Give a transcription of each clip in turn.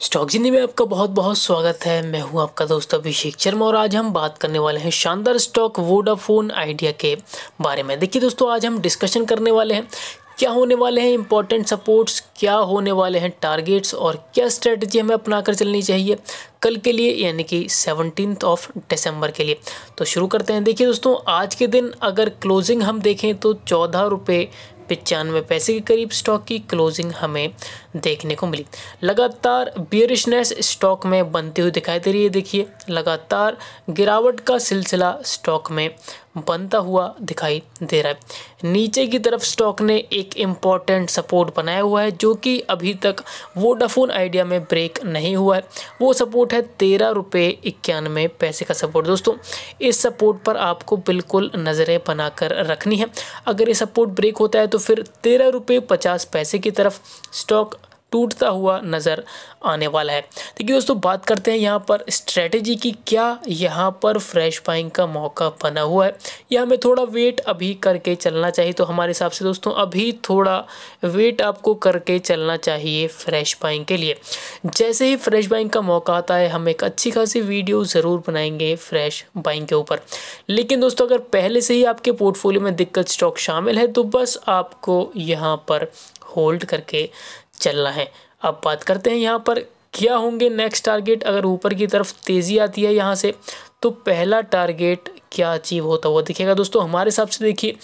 stock जिंदगी में आपका बहुत बहुत स्वागत है मैं हूं आपका दोस्त अभिषेक शर्मा और आज हम बात करने वाले हैं शानदार स्टॉक वोडाफोन आइडिया के बारे में देखिए दोस्तों आज हम डिस्कशन करने वाले हैं क्या होने वाले हैं इंपॉर्टेंट सपोर्ट्स क्या होने वाले हैं टारगेट्स और क्या स्ट्रेटजी हमें अपना कर चलनी चाहिए कल के लिए यानी कि सेवनटीन ऑफ दिसंबर के लिए तो शुरू करते हैं देखिए दोस्तों आज के दिन अगर क्लोजिंग हम देखें तो चौदह रुपये पचानवे पैसे के करीब स्टॉक की क्लोजिंग हमें देखने को मिली लगातार बियरिशनेस स्टॉक में बनती हुई दिखाई दे रही है देखिए लगातार गिरावट का सिलसिला स्टॉक में बनता हुआ दिखाई दे रहा है नीचे की तरफ स्टॉक ने एक इम्पॉर्टेंट सपोर्ट बनाया हुआ है जो कि अभी तक वोडाफोन आइडिया में ब्रेक नहीं हुआ है वो सपोर्ट है तेरह रुपये इक्यानवे पैसे का सपोर्ट दोस्तों इस सपोर्ट पर आपको बिल्कुल नज़रें बनाकर रखनी है अगर ये सपोर्ट ब्रेक होता है तो तो फिर तेरह रुपये पचास पैसे की तरफ स्टॉक टूटता हुआ नज़र आने वाला है देखिए दोस्तों बात करते हैं यहाँ पर स्ट्रेटजी की क्या यहाँ पर फ्रेश बाइंग का मौका बना हुआ है या हमें थोड़ा वेट अभी करके चलना चाहिए तो हमारे हिसाब से दोस्तों अभी थोड़ा वेट आपको करके चलना चाहिए फ्रेश बाइंग के लिए जैसे ही फ्रेश बाइंग का मौका आता है हम एक अच्छी खासी वीडियो ज़रूर बनाएंगे फ्रेश बाइंग के ऊपर लेकिन दोस्तों अगर पहले से ही आपके पोर्टफोलियो में दिक्कत स्टॉक शामिल है तो बस आपको यहाँ पर होल्ड करके चलना है अब बात करते हैं यहाँ पर क्या होंगे नेक्स्ट टारगेट अगर ऊपर की तरफ तेज़ी आती है यहाँ से तो पहला टारगेट क्या अचीव होता हुआ दिखेगा दोस्तों हमारे हिसाब से देखिए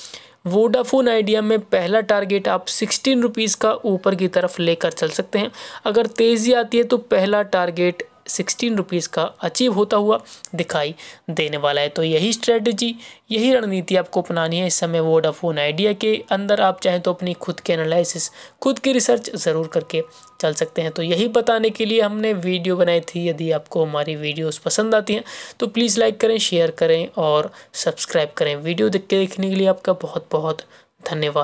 वोडाफोन आइडिया में पहला टारगेट आप सिक्सटीन रुपीज़ का ऊपर की तरफ लेकर चल सकते हैं अगर तेज़ी आती है तो पहला टारगेट सिक्सटीन रुपीज़ का अचीव होता हुआ दिखाई देने वाला है तो यही स्ट्रेटजी यही रणनीति आपको अपनानी है इस समय वोडाफोन आइडिया के अंदर आप चाहें तो अपनी खुद के एनालिसिस खुद की रिसर्च ज़रूर करके चल सकते हैं तो यही बताने के लिए हमने वीडियो बनाई थी यदि आपको हमारी वीडियोस पसंद आती हैं तो प्लीज़ लाइक करें शेयर करें और सब्सक्राइब करें वीडियो देख के देखने के लिए आपका बहुत बहुत धन्यवाद